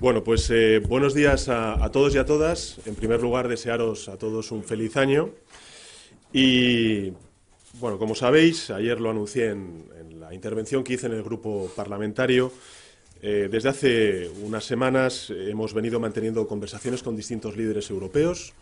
Bueno, pues eh, buenos días a, todos y a todas. En primer lugar, desearos a todos un feliz año. Y bueno, como sabéis, ayer lo anuncié en, la intervención que hice en el grupo parlamentario. Eh, desde hace unas semanas hemos venido manteniendo conversaciones con distintos líderes europeos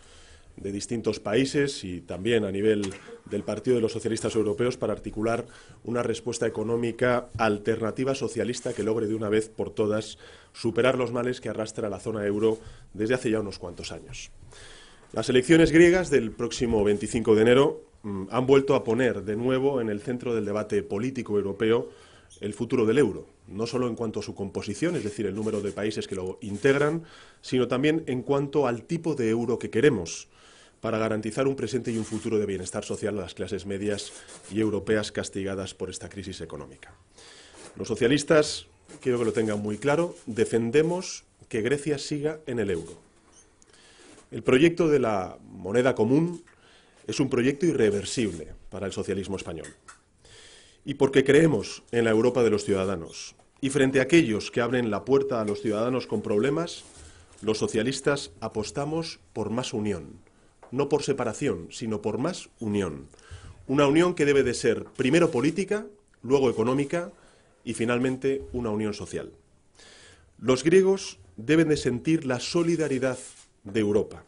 de distintos países y también a nivel del Partido de los Socialistas Europeos para articular una respuesta económica alternativa socialista que logre de una vez por todas superar los males que arrastra la zona euro desde hace ya unos cuantos años. Las elecciones griegas del próximo 25 de enero mm, han vuelto a poner de nuevo en el centro del debate político europeo el futuro del euro, no solo en cuanto a su composición, es decir, el número de países que lo integran, sino también en cuanto al tipo de euro que queremos para garantizar un presente y un futuro de bienestar social a las clases medias y europeas castigadas por esta crisis económica. Los socialistas, quiero que lo tengan muy claro, defendemos que Grecia siga en el euro. El proyecto de la moneda común es un proyecto irreversible para el socialismo español. Y porque creemos en la Europa de los ciudadanos, y frente a aquellos que abren la puerta a los ciudadanos con problemas, los socialistas apostamos por más unión, no por separación, sino por más unión. Una unión que debe de ser primero política, luego económica y finalmente una unión social. Los griegos deben de sentir la solidaridad de Europa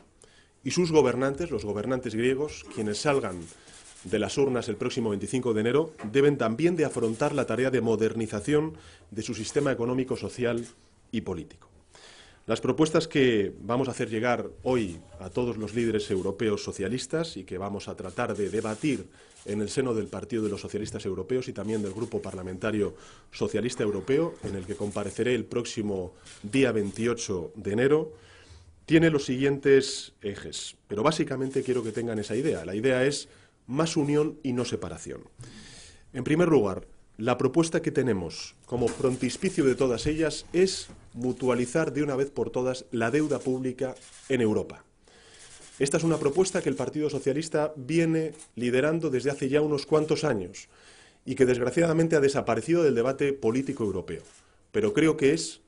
y sus gobernantes, los gobernantes griegos, quienes salgan de las urnas el próximo 25 de enero, deben también de afrontar la tarea de modernización de su sistema económico, social y político. Las propuestas que vamos a hacer llegar hoy a todos los líderes europeos socialistas y que vamos a tratar de debatir en el seno del Partido de los Socialistas Europeos y también del Grupo Parlamentario Socialista Europeo, en el que compareceré el próximo día 28 de enero, tiene los siguientes ejes. Pero básicamente quiero que tengan esa idea. La idea es más unión y no separación. En primer lugar, la propuesta que tenemos como frontispicio de todas ellas es mutualizar de una vez por todas la deuda pública en Europa. Esta es una propuesta que el Partido Socialista viene liderando desde hace ya unos cuantos años y que desgraciadamente ha desaparecido del debate político europeo. Pero creo que es,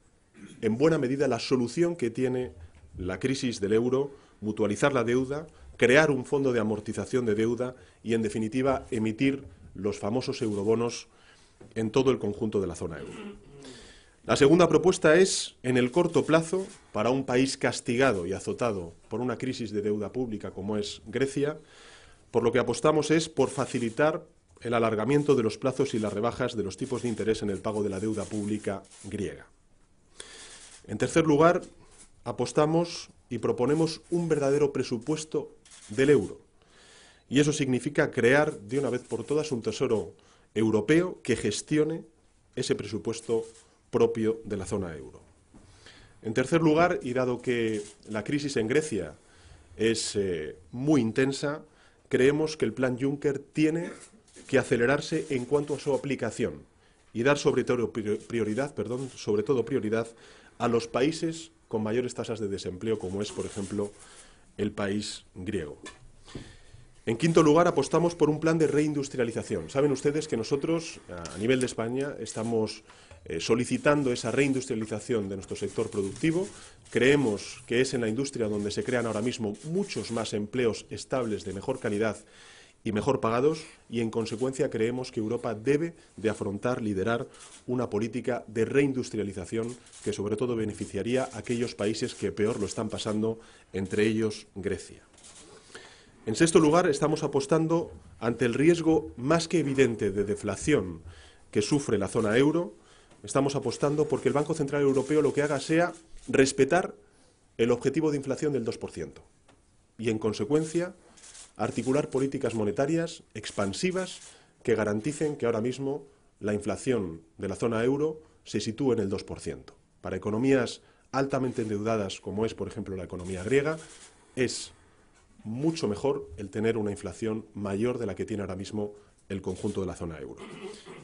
en buena medida, la solución que tiene la crisis del euro, mutualizar la deuda, crear un fondo de amortización de deuda y, en definitiva, emitir los famosos eurobonos en todo el conjunto de la zona euro. La segunda propuesta es, en el corto plazo, para un país castigado y azotado por una crisis de deuda pública como es Grecia, por lo que apostamos es por facilitar el alargamiento de los plazos y las rebajas de los tipos de interés en el pago de la deuda pública griega. En tercer lugar, apostamos y proponemos un verdadero presupuesto del euro. Y eso significa crear de una vez por todas un tesoro europeo que gestione ese presupuesto propio de la zona euro. En tercer lugar, y dado que la crisis en Grecia es eh, muy intensa, creemos que el plan Juncker tiene que acelerarse en cuanto a su aplicación y dar sobre todo prioridad, perdón, sobre todo prioridad a los países con mayores tasas de desempleo, como es, por ejemplo, el país griego. En quinto lugar, apostamos por un plan de reindustrialización. Saben ustedes que nosotros, a nivel de España, estamos eh, solicitando esa reindustrialización de nuestro sector productivo. Creemos que es en la industria donde se crean ahora mismo muchos más empleos estables de mejor calidad y mejor pagados y, en consecuencia, creemos que Europa debe de afrontar, liderar una política de reindustrialización que, sobre todo, beneficiaría a aquellos países que peor lo están pasando, entre ellos Grecia. En sexto lugar, estamos apostando ante el riesgo más que evidente de deflación que sufre la zona euro. Estamos apostando porque el Banco Central Europeo lo que haga sea respetar el objetivo de inflación del 2% y, en consecuencia, articular políticas monetarias expansivas que garanticen que ahora mismo la inflación de la zona euro se sitúe en el 2%. Para economías altamente endeudadas como es, por ejemplo, la economía griega, es mucho mejor el tener una inflación mayor de la que tiene ahora mismo el conjunto de la zona euro.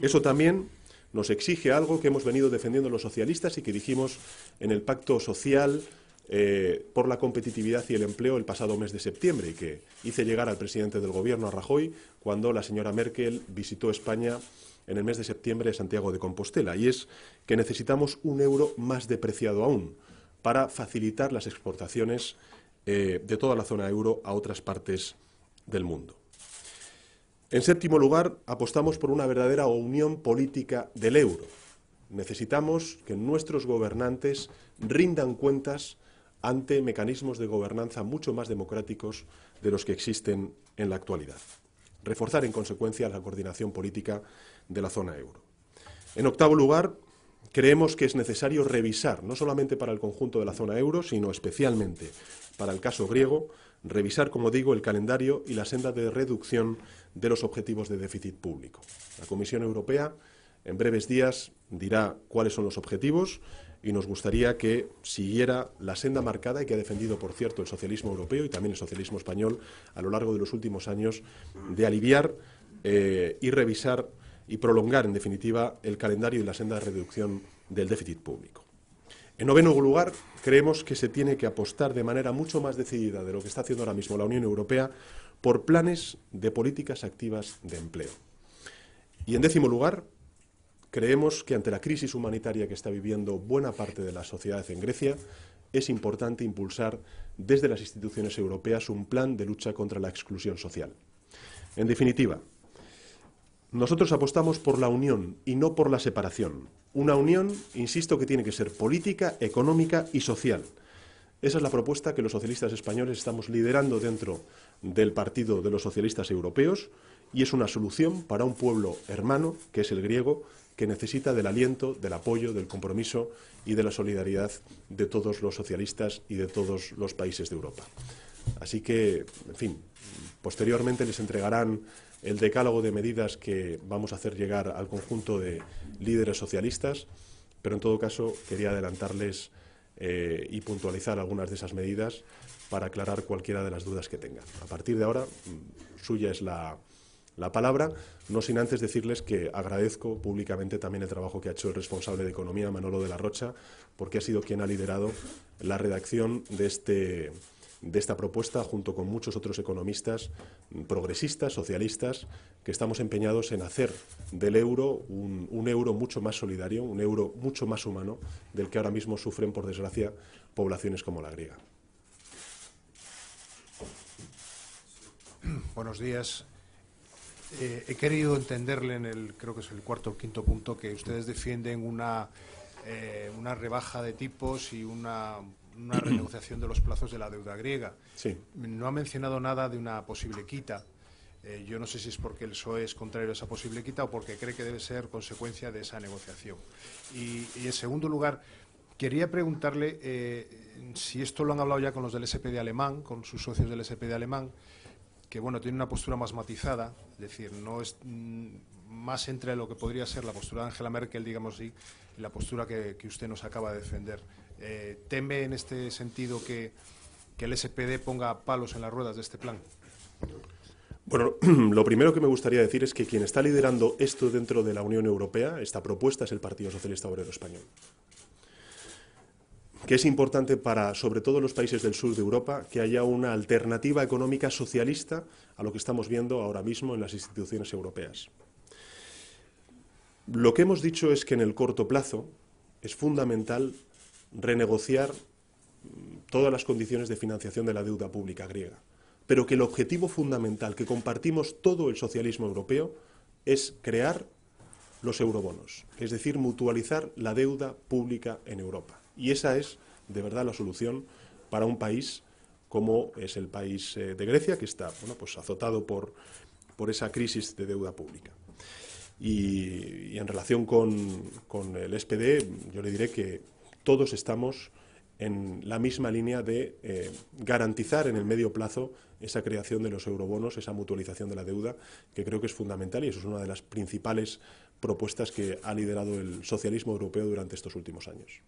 Eso también nos exige algo que hemos venido defendiendo los socialistas y que dijimos en el pacto social eh, por la competitividad y el empleo el pasado mes de septiembre y que hice llegar al presidente del gobierno, a Rajoy, cuando la señora Merkel visitó España en el mes de septiembre Santiago de Compostela, y es que necesitamos un euro más depreciado aún para facilitar las exportaciones eh, de toda la zona euro a otras partes del mundo. En séptimo lugar, apostamos por una verdadera unión política del euro. Necesitamos que nuestros gobernantes rindan cuentas ante mecanismos de gobernanza mucho más democráticos de los que existen en la actualidad. Reforzar, en consecuencia, la coordinación política de la zona euro. En octavo lugar, creemos que es necesario revisar, no solamente para el conjunto de la zona euro, sino especialmente para el caso griego, revisar, como digo, el calendario y la senda de reducción de los objetivos de déficit público. La Comisión Europea en breves días dirá cuáles son los objetivos y nos gustaría que siguiera la senda marcada y que ha defendido, por cierto, el socialismo europeo y también el socialismo español a lo largo de los últimos años de aliviar eh, y revisar y prolongar, en definitiva, el calendario y la senda de reducción del déficit público. En noveno lugar, creemos que se tiene que apostar de manera mucho más decidida de lo que está haciendo ahora mismo la Unión Europea por planes de políticas activas de empleo. Y en décimo lugar, creemos que ante la crisis humanitaria que está viviendo buena parte de la sociedad en Grecia, es importante impulsar desde las instituciones europeas un plan de lucha contra la exclusión social. En definitiva, nosotros apostamos por la unión y no por la separación. Una unión, insisto, que tiene que ser política, económica y social. Esa es la propuesta que los socialistas españoles estamos liderando dentro del Partido de los Socialistas Europeos y es una solución para un pueblo hermano, que es el griego, que necesita del aliento, del apoyo, del compromiso y de la solidaridad de todos los socialistas y de todos los países de Europa. Así que, en fin, posteriormente les entregarán el decálogo de medidas que vamos a hacer llegar al conjunto de líderes socialistas, pero en todo caso quería adelantarles eh, y puntualizar algunas de esas medidas para aclarar cualquiera de las dudas que tengan. A partir de ahora, mm, suya es la, la palabra, no sin antes decirles que agradezco públicamente también el trabajo que ha hecho el responsable de Economía, Manolo de la Rocha, porque ha sido quien ha liderado la redacción de este de esta propuesta junto con muchos otros economistas progresistas, socialistas, que estamos empeñados en hacer del euro un, euro mucho más solidario, un euro mucho más humano del que ahora mismo sufren, por desgracia, poblaciones como la griega. Buenos días. Eh, he querido entenderle en el, creo que es el cuarto o quinto punto, que ustedes defienden una, eh, una rebaja de tipos y una, una renegociación de los plazos de la deuda griega. No ha mencionado nada de una posible quita. Eh, yo no sé si es porque el PSOE es contrario a esa posible quita o porque cree que debe ser consecuencia de esa negociación. Y, en segundo lugar, quería preguntarle eh, si esto lo han hablado ya con los del SPD alemán, con sus socios del SPD alemán, que bueno, tiene una postura más matizada, es decir, no es mm, más entre lo que podría ser la postura de Angela Merkel, digamos y la postura que usted nos acaba de defender eh, teme en este sentido que, que el SPD ponga palos en las ruedas de este plan? Bueno, lo primero que me gustaría decir es que quien está liderando esto dentro de la Unión Europea, esta propuesta, es el Partido Socialista Obrero Español que es importante para, sobre todo, los países del sur de Europa, que haya una alternativa económica socialista a lo que estamos viendo ahora mismo en las instituciones europeas. Lo que hemos dicho es que en el corto plazo es fundamental renegociar mm, todas las condiciones de financiación de la deuda pública griega, pero que el objetivo fundamental que compartimos todo el socialismo europeo es crear los eurobonos, es decir, mutualizar la deuda pública en Europa. Y esa es, de verdad, la solución para un país como es el país eh, de Grecia, que está bueno, pues azotado por, esa crisis de deuda pública. Y, en relación con el SPD, yo le diré que todos estamos en la misma línea de eh, garantizar en el medio plazo esa creación de los eurobonos, esa mutualización de la deuda, que creo que es fundamental y eso es una de las principales propuestas que ha liderado el socialismo europeo durante estos últimos años.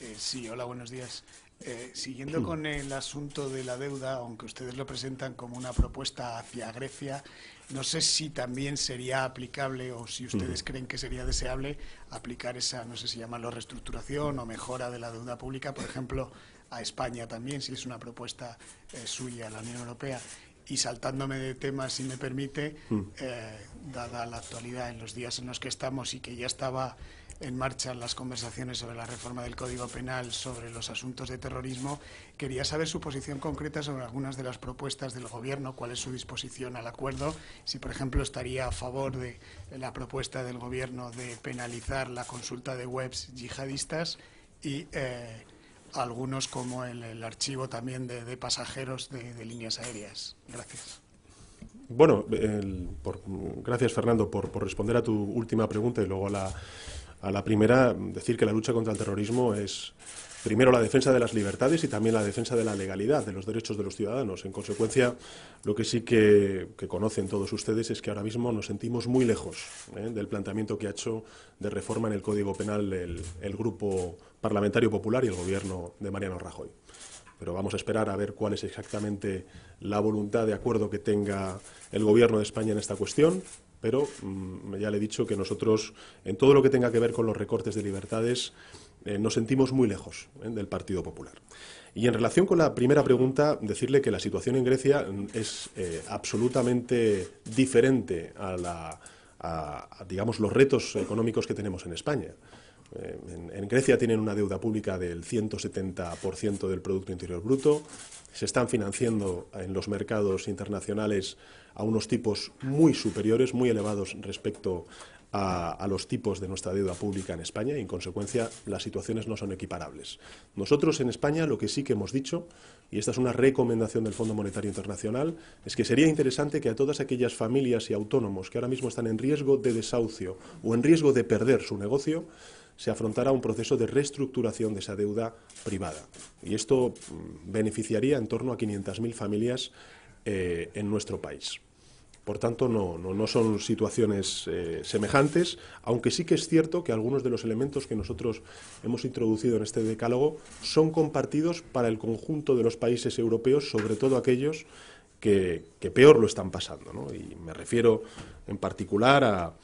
Eh, sí, hola, buenos días. Eh, siguiendo hmm. con el asunto de la deuda, aunque ustedes lo presentan como una propuesta hacia Grecia, no sé si también sería aplicable o si ustedes creen que sería deseable aplicar esa, no sé si llamarlo reestructuración o mejora de la deuda pública, por ejemplo, a España también, si es una propuesta eh, suya a la Unión Europea. Y saltándome de tema, si me permite, hmm. eh, dada la actualidad en los días en los que estamos y que ya estaba en marcha las conversaciones sobre la reforma del Código Penal, sobre los asuntos de terrorismo, quería saber su posición concreta sobre algunas de las propuestas del Gobierno, cuál es su disposición al acuerdo, si, por ejemplo, estaría a favor de la propuesta del Gobierno de penalizar la consulta de webs yihadistas y eh, algunos como el, archivo también de, pasajeros de, líneas aéreas. Gracias. Bueno, gracias Fernando por, por, responder a tu última pregunta y luego la, a la primera, decir que la lucha contra el terrorismo es primero la defensa de las libertades y también la defensa de la legalidad, de los derechos de los ciudadanos. En consecuencia, lo que sí que, conocen todos ustedes es que ahora mismo nos sentimos muy lejos ¿eh? del planteamiento que ha hecho de reforma en el Código Penal el Grupo Parlamentario Popular y el Gobierno de Mariano Rajoy. Pero vamos a esperar a ver cuál es exactamente la voluntad de acuerdo que tenga el Gobierno de España en esta cuestión pero mm, ya le he dicho que nosotros, en todo lo que tenga que ver con los recortes de libertades, eh, nos sentimos muy lejos ¿eh? del Partido Popular. Y en relación con la primera pregunta, decirle que la situación en Grecia mm, es eh, absolutamente diferente a, la, digamos, los retos económicos que tenemos en España. En, en, Grecia tienen una deuda pública del 170% del Producto Interior Bruto, se están financiando en los mercados internacionales a unos tipos muy superiores, muy elevados respecto a, los tipos de nuestra deuda pública en España y, en consecuencia, las situaciones no son equiparables. Nosotros en España lo que sí que hemos dicho, y esta es una recomendación del Fondo Monetario Internacional, es que sería interesante que a todas aquellas familias y autónomos que ahora mismo están en riesgo de desahucio o en riesgo de perder su negocio, se afrontara un proceso de reestructuración de esa deuda privada. Y esto mm, beneficiaría en torno a 500.000 familias eh, en nuestro país. Por tanto, no, son situaciones eh, semejantes, aunque sí que es cierto que algunos de los elementos que nosotros hemos introducido en este decálogo son compartidos para el conjunto de los países europeos, sobre todo aquellos que, peor lo están pasando. Y me refiero en particular a,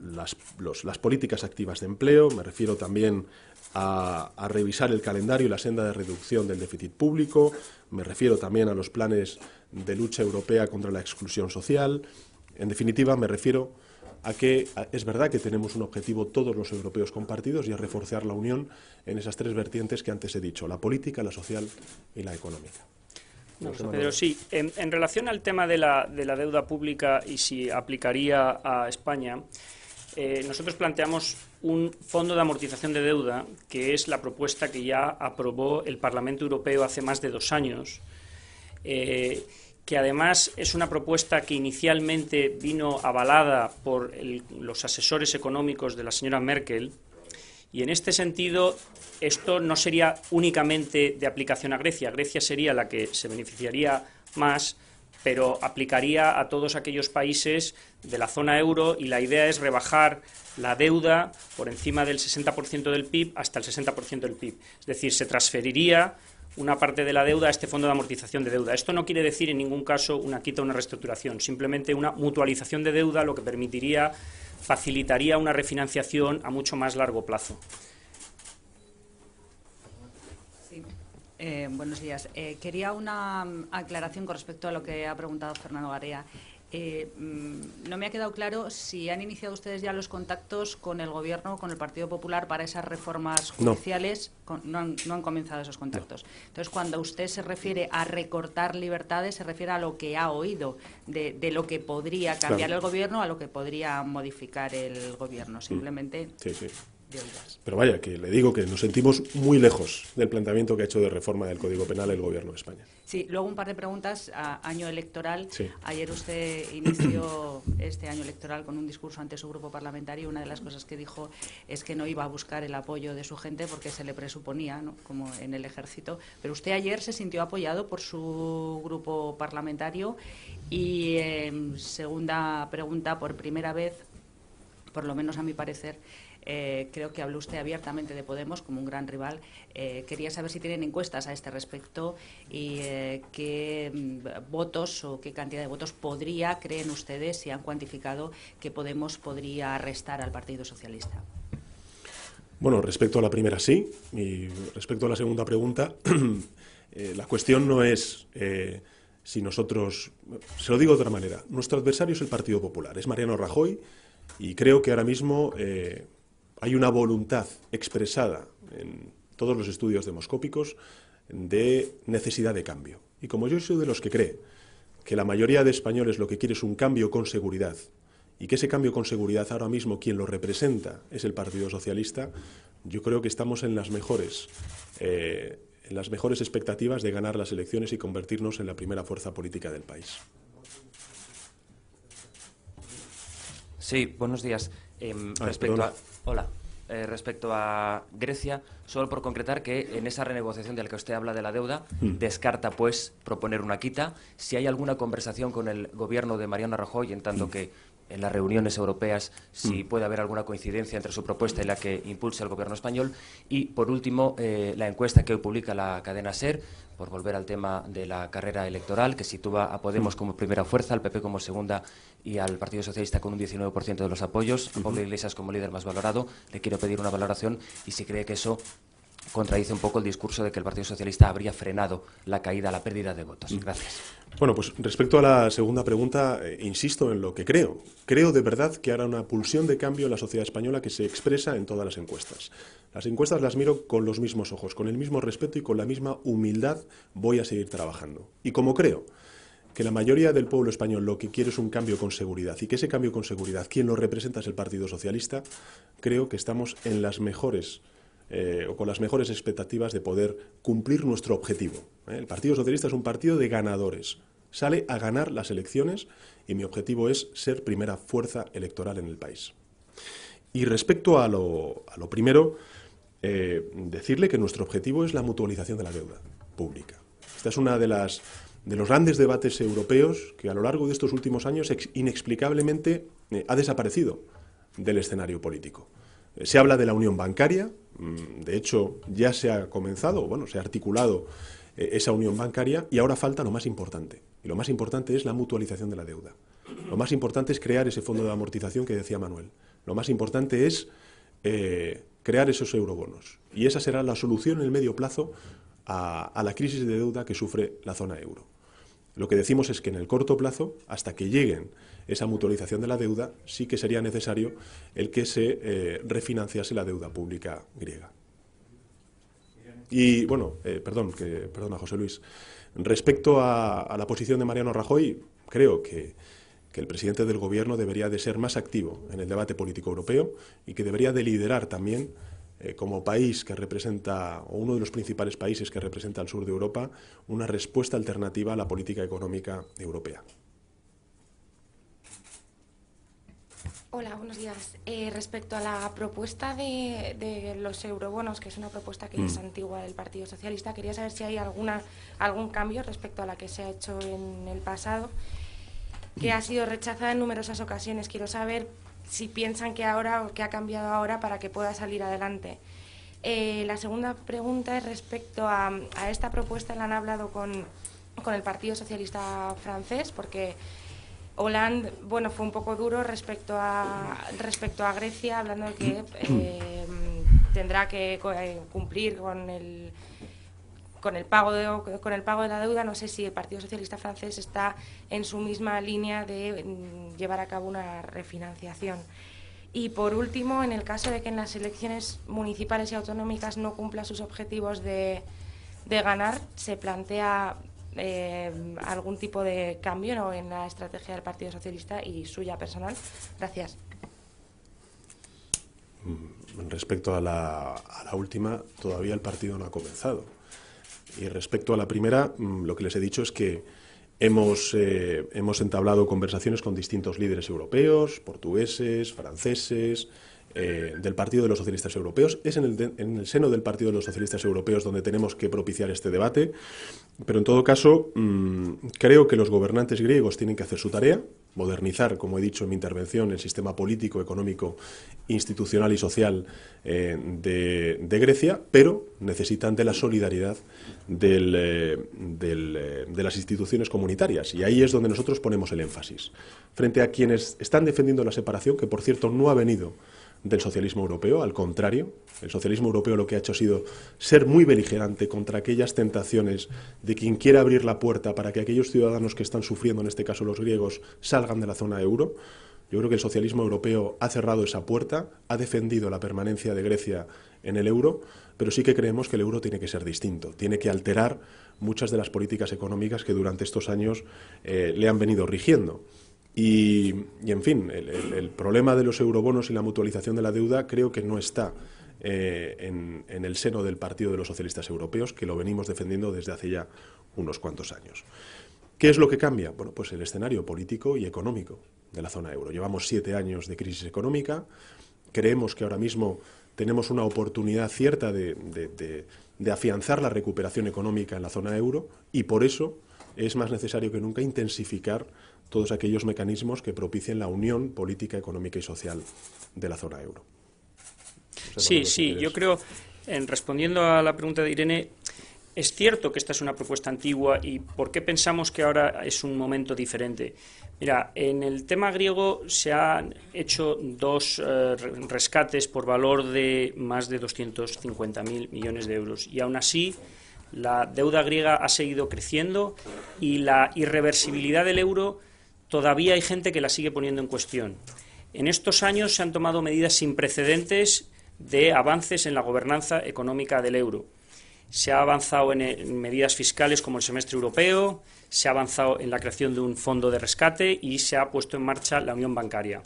las, las políticas activas de empleo, me refiero también a, revisar el calendario y la senda de reducción del déficit público. Me refiero también a los planes de lucha europea contra la exclusión social. En definitiva, me refiero a que es verdad que tenemos un objetivo todos los europeos compartidos y a reforzar la Unión en esas tres vertientes que antes he dicho, la política, la social y la económica. No, sí. En, relación al tema de la deuda pública y si aplicaría a España, eh, nosotros planteamos un fondo de amortización de deuda, que es la propuesta que ya aprobó el Parlamento Europeo hace más de dos años, eh, que además es una propuesta que inicialmente vino avalada por los asesores económicos de la señora Merkel. Y en este sentido, esto no sería únicamente de aplicación a Grecia. Grecia sería la que se beneficiaría más, pero aplicaría a todos aquellos países de la zona euro y la idea es rebajar la deuda por encima del 60% del PIB hasta el 60% del PIB. Es decir, se transferiría una parte de la deuda a este fondo de amortización de deuda. Esto no quiere decir en ningún caso una quita o una reestructuración, simplemente una mutualización de deuda lo que permitiría, facilitaría una refinanciación a mucho más largo plazo. Eh, buenos días. Eh, quería una mm, aclaración con respecto a lo que ha preguntado Fernando Garea. Eh, mm, no me ha quedado claro si han iniciado ustedes ya los contactos con el Gobierno, con el Partido Popular, para esas reformas judiciales. No, han, comenzado esos contactos. Entonces, cuando usted se refiere a recortar libertades, se refiere a lo que ha oído, de, lo que podría cambiar el Gobierno a lo que podría modificar el Gobierno. Mm. Simplemente. Sí, sí. Pero vaya, que le digo que nos sentimos muy lejos del planteamiento que ha hecho de reforma del Código Penal el Gobierno de España. Sí, luego un par de preguntas. año electoral. Ayer usted inició este año electoral con un discurso ante su grupo parlamentario. Una de las cosas que dijo es que no iba a buscar el apoyo de su gente porque se le presuponía, ¿no? como en el ejército. Pero usted ayer se sintió apoyado por su grupo parlamentario. Y em, segunda pregunta, por primera vez por lo menos a mi parecer, eh, creo que habló usted abiertamente de Podemos como un gran rival. Eh, quería saber si tienen encuestas a este respecto y eh, qué mm, votos o qué cantidad de votos podría, creen ustedes, si han cuantificado que Podemos podría arrestar al Partido Socialista. Bueno, respecto a la primera sí, y respecto a la segunda pregunta, la cuestión no es si nosotros, se lo digo de otra manera, nuestro adversario es el Partido Popular, es Mariano Rajoy, y creo que ahora mismo hay una voluntad expresada en todos los estudios demoscópicos de necesidad de cambio. Y como yo soy de los que cree que la mayoría de españoles lo que quiere es un cambio con seguridad, y que ese cambio con seguridad ahora mismo quien lo representa es el Partido Socialista, yo creo que estamos en las mejores, eh, en las mejores expectativas de ganar las elecciones y convertirnos en la primera fuerza política del país. Sí, buenos días. Em, ah, Hola. Eh, respecto a Grecia, solo por concretar que en esa renegociación de la que usted habla de la deuda, hmm. descarta pues proponer una quita. Si hay alguna conversación con el gobierno de Mariano Rajoy, en tanto hmm. que en las reuniones europeas si mm. puede haber alguna coincidencia entre su propuesta y la que impulsa el Gobierno español. Y, por último, eh, la encuesta que hoy publica la cadena SER, por volver al tema de la carrera electoral, que sitúa a Podemos mm. como primera fuerza, al PP como segunda y al Partido Socialista con un 19% de los apoyos, a Pablo Iglesias como líder más valorado. Le quiero pedir una valoración y si cree que eso contradice un poco el discurso de que el Partido Socialista habría frenado la caída, la pérdida de votos. Mm. Gracias. Bueno, pues respecto a la segunda pregunta, eh, insisto en lo que creo. Creo de verdad que hará una pulsión de cambio en la sociedad española que se expresa en todas las encuestas. Las encuestas las miro con los mismos ojos, con el mismo respeto y con la misma humildad voy a seguir trabajando. Y como creo que la mayoría del pueblo español lo que quiere es un cambio con seguridad y que ese cambio con seguridad quien lo representa es el Partido Socialista, creo que estamos en las mejores eh, o con las mejores expectativas de poder cumplir nuestro objetivo. ¿eh? El Partido Socialista es un partido de ganadores. Sale a ganar las elecciones y mi objetivo es ser primera fuerza electoral en el país. Y respecto a lo, primero, eh, decirle que nuestro objetivo es la mutualización de la deuda pública. Esta es una de las los grandes debates europeos que a lo largo de estos últimos años inexplicablemente ha desaparecido del escenario político. Se habla de la unión bancaria, mm, de hecho ya se ha comenzado, bueno, se ha articulado eh, esa unión bancaria y ahora falta lo más importante. Y lo más importante es la mutualización de la deuda. Lo más importante es crear ese fondo de amortización que decía Manuel. Lo más importante es eh, crear esos eurobonos. Y esa será la solución en el medio plazo a, a la crisis de deuda que sufre la zona euro. Lo que decimos es que en el corto plazo, hasta que lleguen esa mutualización de la deuda, sí que sería necesario el que se eh, refinanciase la deuda pública griega. Y bueno, eh, perdón, que, perdona José Luis, respecto a, la posición de Mariano Rajoy, creo que, que el presidente del Gobierno debería de ser más activo en el debate político europeo y que debería de liderar también eh, como país que representa, o uno de los principales países que representa al sur de Europa, una respuesta alternativa a la política económica europea. Hola, buenos días. Eh, respecto a la propuesta de, los eurobonos, que es una propuesta que es mm. antigua del Partido Socialista, quería saber si hay alguna, algún cambio respecto a la que se ha hecho en el pasado, que ha sido rechazada en numerosas ocasiones. Quiero saber si piensan que ahora o que ha cambiado ahora para que pueda salir adelante. Eh, la segunda pregunta es respecto a, esta propuesta. La han hablado con el Partido Socialista francés, porque Holand, bueno, fue un poco duro respecto a, respecto a Grecia, hablando de que mm. eh, tendrá que eh, cumplir con el, con el pago de, con el pago de la deuda. No sé si el Partido Socialista francés está en su misma línea de mm, llevar a cabo una refinanciación. Y por último, en el caso de que en las elecciones municipales y autonómicas no cumpla sus objetivos de, de ganar, se plantea eh, algún tipo de cambio en la estrategia del Partido Socialista y suya personal. Gracias. Mm, respecto a la, última, todavía el partido no ha comenzado. Y respecto a la primera, mm, lo que les he dicho es que hemos, eh, hemos entablado conversaciones con distintos líderes europeos, portugueses, franceses, eh, del Partido de los Socialistas Europeos. Es en el, seno del Partido de los Socialistas Europeos donde tenemos que propiciar este debate, pero en todo caso mm, creo que los gobernantes griegos tienen que hacer su tarea, modernizar, como he dicho en mi intervención, el sistema político, económico, institucional y social eh, de, Grecia, pero necesitan de la solidaridad eh, de las instituciones comunitarias. Y ahí es donde nosotros ponemos el énfasis. Frente a quienes están defendiendo la separación, que por cierto no ha venido del socialismo europeo, al contrario, el socialismo europeo lo que ha hecho ha sido ser muy beligerante contra aquellas tentaciones de quien quiera abrir la puerta para que aquellos ciudadanos que están sufriendo, en este caso los griegos, salgan de la zona euro. Yo creo que el socialismo europeo ha cerrado esa puerta, ha defendido la permanencia de Grecia en el euro, pero sí que creemos que el euro tiene que ser distinto, tiene que alterar muchas de las políticas económicas que durante estos años eh, le han venido rigiendo. Y, en fin, el, problema de los eurobonos y la mutualización de la deuda creo que no está eh, en, el seno del Partido de los Socialistas Europeos, que lo venimos defendiendo desde hace ya unos cuantos años. ¿Qué es lo que cambia? Bueno, pues el escenario político y económico de la zona euro. Llevamos siete años de crisis económica. Creemos que ahora mismo tenemos una oportunidad cierta de, de, afianzar la recuperación económica en la zona euro y por eso es más necesario que nunca intensificar todos aquellos mecanismos que propicien la unión política, económica y social de la zona euro. sí, sí, yo creo, en respondiendo a la pregunta de Irene, es cierto que esta es una propuesta antigua y ¿por qué pensamos que ahora es un momento diferente? Mira, en el tema griego se han hecho dos eh, rescates por valor de más de 250.000 millones de euros y aún así la deuda griega ha seguido creciendo y la irreversibilidad del euro todavía hay gente que la sigue poniendo en cuestión. En estos años se han tomado medidas sin precedentes de avances en la gobernanza económica del euro. Se ha avanzado eh, en, medidas fiscales como el semestre europeo, se ha avanzado en la creación de un fondo de rescate y se ha puesto en marcha la unión bancaria.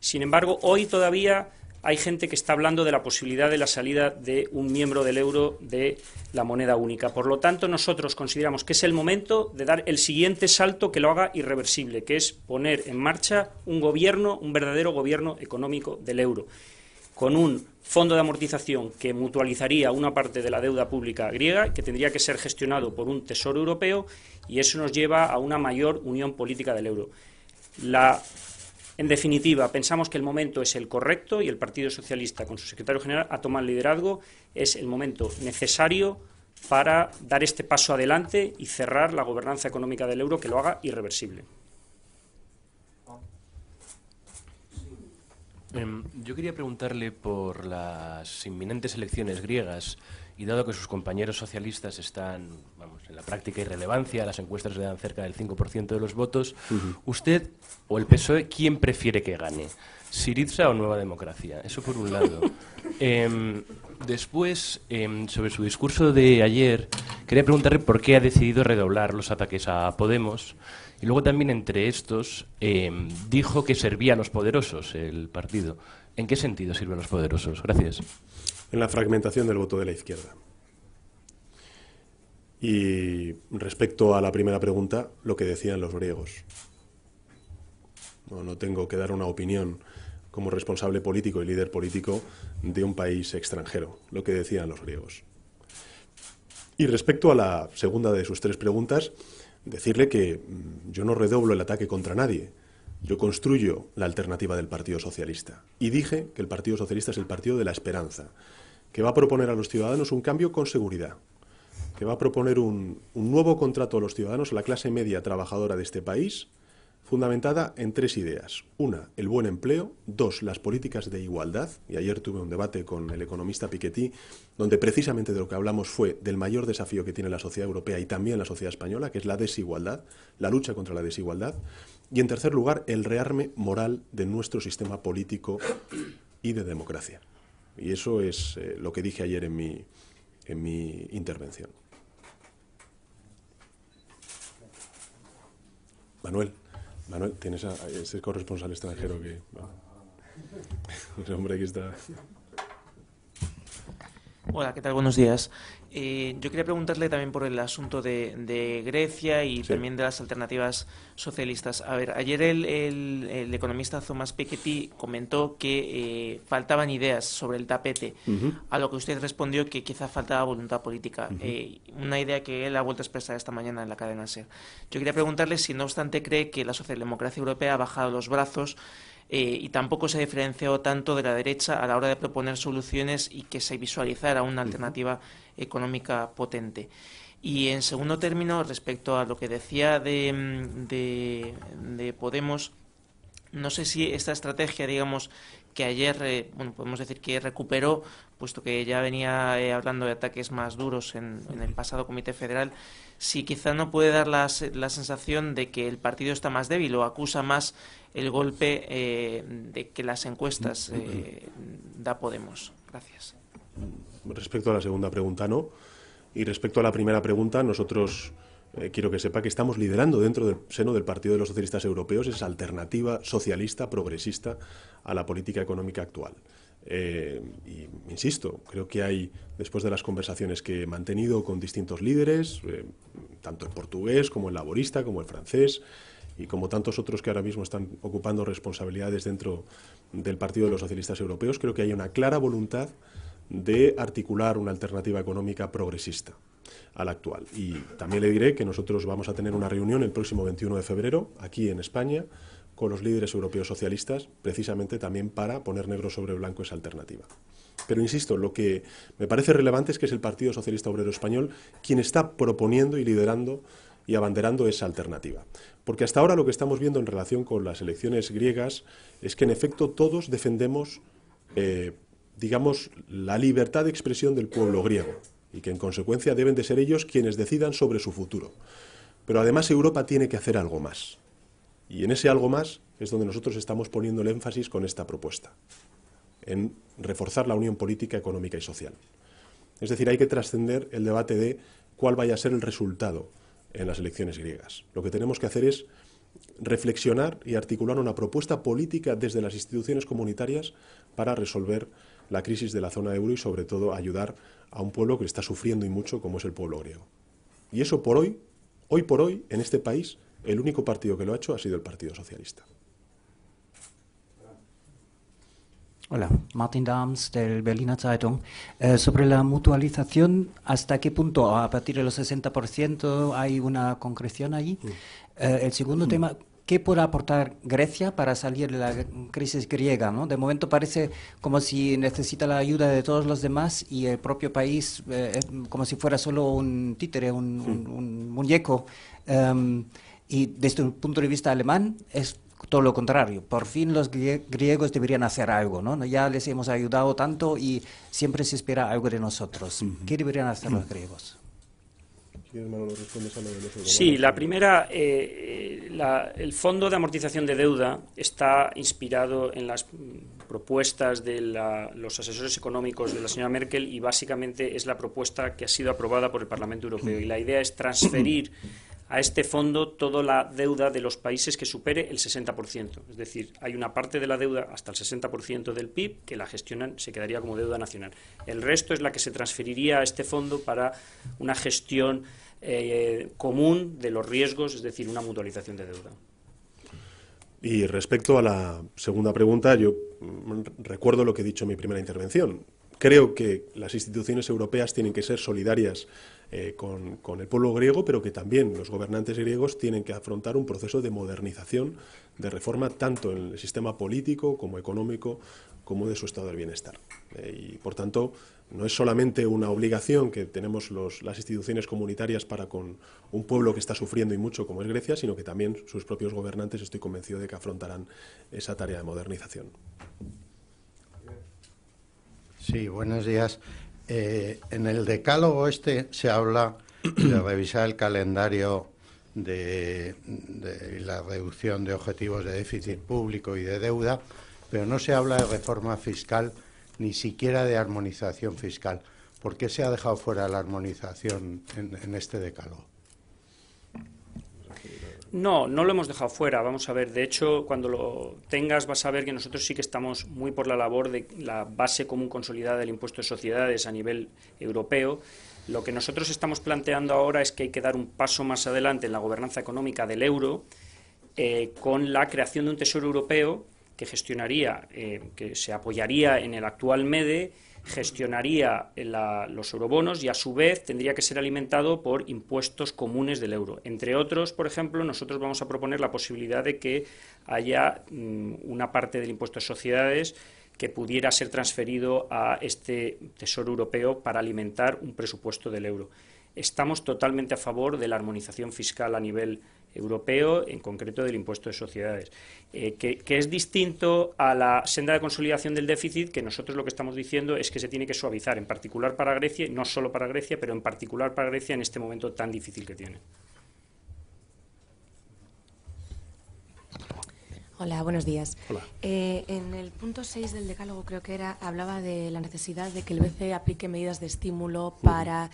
Sin embargo, hoy todavía hay gente que está hablando de la posibilidad de la salida de un miembro del euro de la moneda única. Por lo tanto, nosotros consideramos que es el momento de dar el siguiente salto que lo haga irreversible, que es poner en marcha un gobierno, un verdadero gobierno económico del euro, con un fondo de amortización que mutualizaría una parte de la deuda pública griega, que tendría que ser gestionado por un Tesoro Europeo, y eso nos lleva a una mayor unión política del euro. La en definitiva, pensamos que el momento es el correcto y el Partido Socialista, con su secretario general, a tomar el liderazgo. Es el momento necesario para dar este paso adelante y cerrar la gobernanza económica del euro que lo haga irreversible. Em, yo quería preguntarle por las inminentes elecciones griegas y dado que sus compañeros socialistas están vamos, en la práctica irrelevancia, las encuestas le dan cerca del 5% de los votos, ¿usted o el PSOE quién prefiere que gane? ¿Siriza o Nueva Democracia? Eso por un lado. Em, después, em, sobre su discurso de ayer, quería preguntarle por qué ha decidido redoblar los ataques a Podemos. Y luego también entre estos em, dijo que servía a los poderosos el partido. ¿En qué sentido sirve a los poderosos? Gracias en la fragmentación del voto de la izquierda. Y respecto a la primera pregunta, lo que decían los griegos. No, tengo que dar una opinión como responsable político y líder político de un país extranjero, lo que decían los griegos. Y respecto a la segunda de sus tres preguntas, decirle que mm, yo no redoblo el ataque contra nadie. Yo construyo la alternativa del Partido Socialista. Y dije que el Partido Socialista es el partido de la esperanza que va a proponer a los ciudadanos un cambio con seguridad, que va a proponer un, nuevo contrato a los ciudadanos, a la clase media trabajadora de este país, fundamentada en tres ideas. Una, el buen empleo. Dos, las políticas de igualdad. Y ayer tuve un debate con el economista Piketty, donde precisamente de lo que hablamos fue del mayor desafío que tiene la sociedad europea y también la sociedad española, que es la desigualdad, la lucha contra la desigualdad. Y en tercer lugar, el rearme moral de nuestro sistema político y de democracia. Y eso es eh, lo que dije ayer en mi, en mi intervención. Manuel, Manuel, tienes a, ese corresponsal extranjero que... ese hombre que está... Hola, ¿qué tal? Buenos días. Eh, yo quería preguntarle también por el asunto de, Grecia y también de las alternativas socialistas. A ver, ayer el, economista Thomas Piketty comentó que eh, faltaban ideas sobre el tapete, a lo que usted respondió que quizá faltaba voluntad política. Eh, una idea que él ha vuelto a expresar esta mañana en la cadena SER. Yo quería preguntarle si, no obstante, cree que la socialdemocracia europea ha bajado los brazos eh, y tampoco se diferenció tanto de la derecha a la hora de proponer soluciones y que se visualizara una alternativa económica potente. Y en segundo término, respecto a lo que decía de, mm, de, Podemos, no sé si esta estrategia, digamos, que ayer, eh, bueno, podemos decir que recuperó, puesto que ya venía eh, hablando de ataques más duros en, el pasado Comité Federal, si quizá no puede dar la, la sensación de que el partido está más débil o acusa más el golpe eh, de que las encuestas mm, eh, mm, mm. da Podemos. Gracias. Respecto a la segunda pregunta, no. Y respecto a la primera pregunta, nosotros eh, quiero que sepa que estamos liderando dentro del seno del Partido de los Socialistas Europeos esa alternativa socialista, progresista a la política económica actual. y insisto, creo que hay, después de las conversaciones que he mantenido con distintos líderes, tanto el portugués como el laborista, como el francés, y como tantos otros que ahora mismo están ocupando responsabilidades dentro del Partido de los Socialistas Europeos, creo que hay una clara voluntad de articular una alternativa económica progresista a la actual. Y también le diré que nosotros vamos a tener una reunión el próximo 21 de febrero aquí en España con los líderes europeos socialistas, precisamente también para poner negro sobre blanco esa alternativa. Pero insisto, lo que me parece relevante es que es el Partido Socialista Obrero Español quien está proponiendo y liderando y abanderando esa alternativa. Porque hasta ahora lo que estamos viendo en relación con las elecciones griegas es que en efecto todos defendemos, eh, digamos, la libertad de expresión del pueblo griego y que en consecuencia deben de ser ellos quienes decidan sobre su futuro. Pero además Europa tiene que hacer algo más. Y en ese algo más es donde nosotros estamos poniendo el énfasis con esta propuesta, en reforzar la unión política, económica y social. Es decir, hay que trascender el debate de cuál vaya a ser el resultado en las elecciones griegas. Lo que tenemos que hacer es reflexionar y articular una propuesta política desde las instituciones comunitarias para resolver la crisis de la zona euro y sobre todo ayudar a un pueblo que está sufriendo y mucho como es el pueblo griego. Y eso por hoy, hoy por hoy, en este país, el único partido que lo ha hecho ha sido el Partido Socialista. Hola, Martin Dams del Berliner Zeitung. Eh, sobre la mutualización, ¿hasta qué punto? ¿A partir de los 60% hay una concreción ahí? Mm. Eh, el segundo mm. tema, ¿qué puede aportar Grecia para salir de la crisis griega? ¿no? De momento parece como si necesita la ayuda de todos los demás y el propio país eh, como si fuera solo un títere, un, mm. muñeco. Em, y desde el punto de vista alemán, es todo lo contrario. Por fin los griegos deberían hacer algo, ¿no? Ya les hemos ayudado tanto y siempre se espera algo de nosotros. ¿Qué deberían hacer los griegos? Sí, la primera, eh, el fondo de amortización de deuda está inspirado en las propuestas de los asesores económicos de la señora Merkel y básicamente es la propuesta que ha sido aprobada por el Parlamento Europeo. Y la idea es transferir a este fondo toda la deuda de los países que supere el 60%. Es decir, hay una parte de la deuda hasta el 60% del PIB que la gestionan, se quedaría como deuda nacional. El resto es la que se transferiría a este fondo para una gestión eh, común de los riesgos, es decir, una mutualización de deuda. Y respecto a la segunda pregunta, yo recuerdo lo que he dicho en mi primera intervención. Creo que las instituciones europeas tienen que ser solidarias eh, con, el pueblo griego, pero que también los gobernantes griegos tienen que afrontar un proceso de modernización, de reforma, tanto en el sistema político como económico, como de su estado de bienestar. Eh, y, por tanto, no es solamente una obligación que tenemos las instituciones comunitarias para con un pueblo que está sufriendo y mucho como es Grecia, sino que también sus propios gobernantes estoy convencido de que afrontarán esa tarea de modernización. Sí, buenos días. Eh, en el decálogo este se habla de revisar el calendario de, la reducción de objetivos de déficit público y de deuda, pero no se habla de reforma fiscal ni siquiera de armonización fiscal. ¿Por qué se ha dejado fuera la armonización en este decálogo? No, no lo hemos dejado fuera. Vamos a ver, de hecho, cuando lo tengas vas a ver que nosotros sí que estamos muy por la labor de la base común consolidada del impuesto de sociedades a nivel europeo. Lo que nosotros estamos planteando ahora es que hay que dar un paso más adelante en la gobernanza económica del euro eh, con la creación de un tesoro europeo que gestionaría, eh, que se apoyaría en el actual MEDE, e, gestionaría eh, los eurobonos y a su vez tendría que ser alimentado por impuestos comunes del euro. Entre otros, por ejemplo, nosotros vamos a proponer la posibilidad de que haya mm, una parte del impuesto de sociedades que pudiera ser transferido a este Tesoro Europeo para alimentar un presupuesto del euro. Estamos totalmente a favor de la armonización fiscal a nivel europeo, en concreto del impuesto de sociedades, eh, que, es distinto a la senda de consolidación del déficit, que nosotros lo que estamos diciendo es que se tiene que suavizar, en particular para Grecia, no solo para Grecia, pero en particular para Grecia en este momento tan difícil que tiene. Hola, buenos días. Eh, en el punto 6 del decálogo creo que era, hablaba de la necesidad de que el BCE aplique medidas de estímulo para...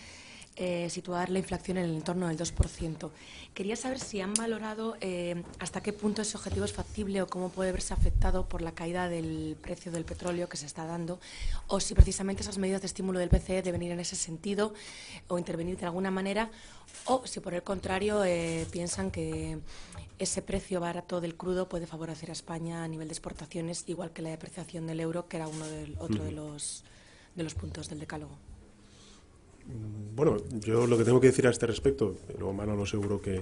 Eh, situar la inflación en el entorno del 2%. Quería saber si han valorado eh, hasta qué punto ese objetivo es factible o cómo puede verse afectado por la caída del precio del petróleo que se está dando, o si precisamente esas medidas de estímulo del BCE deben ir en ese sentido o intervenir de alguna manera, o si por el contrario eh, piensan que ese precio barato del crudo puede favorecer a España a nivel de exportaciones, igual que la depreciación del euro, que era uno otro de los, de los puntos del decálogo. Bueno, yo lo que tengo que decir a este respecto, luego lo seguro que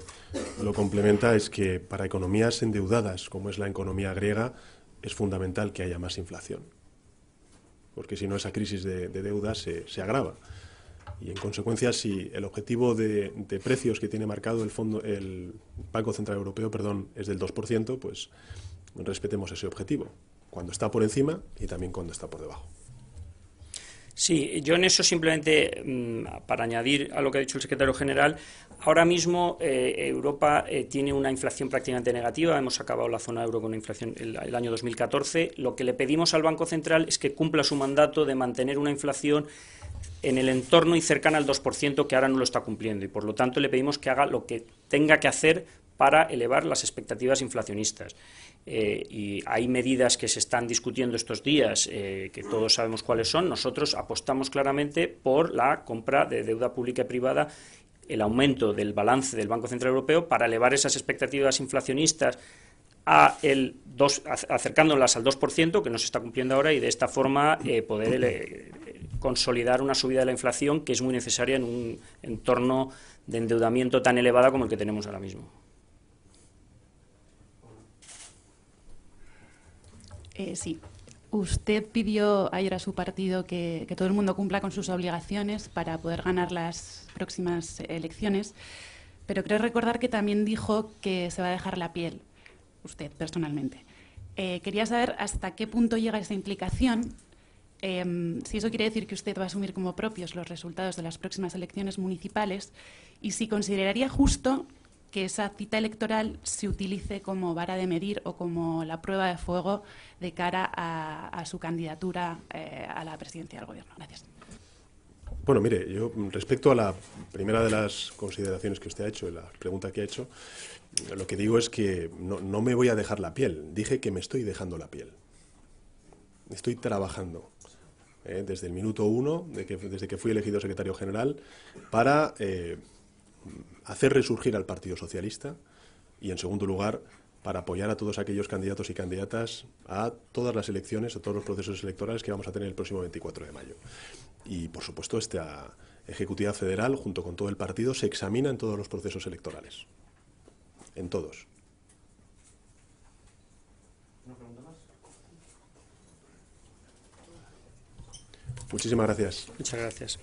lo complementa, es que para economías endeudadas, como es la economía griega, es fundamental que haya más inflación, porque si no esa crisis de, deuda se, agrava. Y en consecuencia, si el objetivo de, precios que tiene marcado el, fondo, el Banco Central Europeo perdón, es del 2%, pues respetemos ese objetivo, cuando está por encima y también cuando está por debajo. Sí, yo en eso simplemente, mm, para añadir a lo que ha dicho el secretario general, ahora mismo eh, Europa eh, tiene una inflación prácticamente negativa, hemos acabado la zona euro con una inflación el, el, año 2014, lo que le pedimos al Banco Central es que cumpla su mandato de mantener una inflación en el entorno y cercana al 2%, que ahora no lo está cumpliendo, y por lo tanto le pedimos que haga lo que tenga que hacer para elevar las expectativas inflacionistas. Eh, y hay medidas que se están discutiendo estos días, eh, que todos sabemos cuáles son, nosotros apostamos claramente por la compra de deuda pública y privada el aumento del balance del Banco Central Europeo para elevar esas expectativas inflacionistas a acercándolas al 2%, que no se está cumpliendo ahora, y de esta forma eh, poder consolidar una subida de la inflación que es muy necesaria en un entorno de endeudamiento tan elevado como el que tenemos ahora mismo. Eh, sí. Usted pidió ayer a su partido que, todo el mundo cumpla con sus obligaciones para poder ganar las próximas elecciones, pero creo recordar que también dijo que se va a dejar la piel, usted personalmente. Eh, quería saber hasta qué punto llega esa implicación, em, si eso quiere decir que usted va a asumir como propios los resultados de las próximas elecciones municipales y si consideraría justo que esa cita electoral se utilice como vara de medir o como la prueba de fuego de cara a, su candidatura eh, a la presidencia del Gobierno. Gracias. Bueno, mire, yo respecto a la primera de las consideraciones que usted ha hecho, la pregunta que ha hecho, lo que digo es que no, me voy a dejar la piel. Dije que me estoy dejando la piel. Estoy trabajando eh, desde el minuto uno, desde que fui elegido secretario general, para eh, hacer resurgir al Partido Socialista y, en segundo lugar, para apoyar a todos aquellos candidatos y candidatas a todas las elecciones, a todos los procesos electorales que vamos a tener el próximo 24 de mayo. Y, por supuesto, esta Ejecutiva Federal, junto con todo el partido, se examina en todos los procesos electorales. En todos. Muchísimas gracias. Muchas gracias.